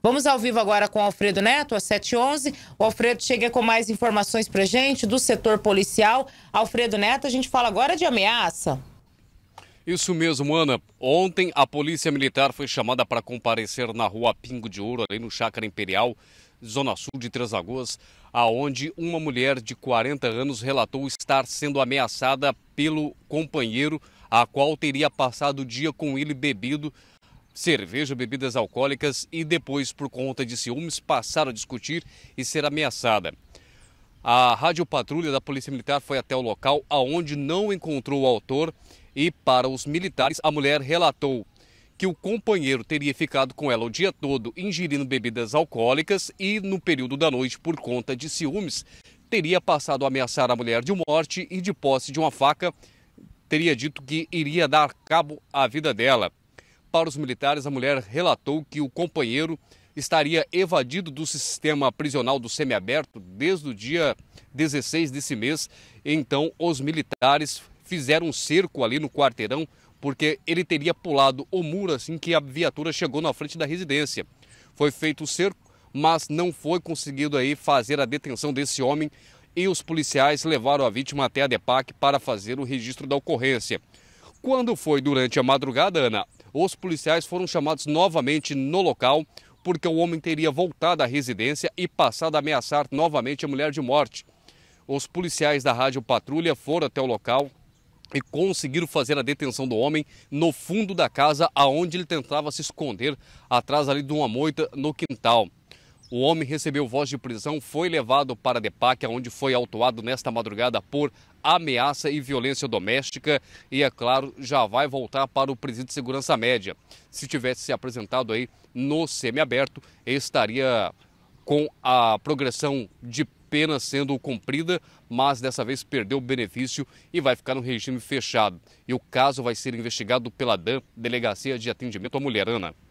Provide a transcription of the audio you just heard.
Vamos ao vivo agora com o Alfredo Neto, às 7h11. O Alfredo chega com mais informações para gente do setor policial. Alfredo Neto, a gente fala agora de ameaça. Isso mesmo, Ana. Ontem a Polícia Militar foi chamada para comparecer na rua Pingo de Ouro, ali no Chácara Imperial, Zona Sul de Três Lagoas, aonde uma mulher de 40 anos relatou estar sendo ameaçada pelo companheiro, a qual teria passado o dia com ele bebido cerveja, bebidas alcoólicas e depois, por conta de ciúmes, passaram a discutir e ser ameaçada. A rádio patrulha da Polícia Militar foi até o local, aonde não encontrou o autor e, para os militares, a mulher relatou que o companheiro teria ficado com ela o dia todo ingerindo bebidas alcoólicas e, no período da noite, por conta de ciúmes, teria passado a ameaçar a mulher de morte e de posse de uma faca, teria dito que iria dar cabo à vida dela. Para os militares, a mulher relatou que o companheiro estaria evadido do sistema prisional do semiaberto desde o dia 16 desse mês. Então, os militares fizeram um cerco ali no quarteirão porque ele teria pulado o muro assim que a viatura chegou na frente da residência. Foi feito o cerco, mas não foi conseguido aí fazer a detenção desse homem e os policiais levaram a vítima até a DEPAC para fazer o registro da ocorrência. Quando foi durante a madrugada, Ana, os policiais foram chamados novamente no local porque o homem teria voltado à residência e passado a ameaçar novamente a mulher de morte. Os policiais da Rádio Patrulha foram até o local e conseguiram fazer a detenção do homem no fundo da casa aonde ele tentava se esconder atrás ali de uma moita no quintal. O homem recebeu voz de prisão, foi levado para a DEPAC, onde foi autuado nesta madrugada por ameaça e violência doméstica. E, é claro, já vai voltar para o presídio de segurança média. Se tivesse se apresentado aí no semiaberto, estaria com a progressão de pena sendo cumprida, mas dessa vez perdeu o benefício e vai ficar no regime fechado. E o caso vai ser investigado pela DAM, Delegacia de Atendimento à Mulher, Ana.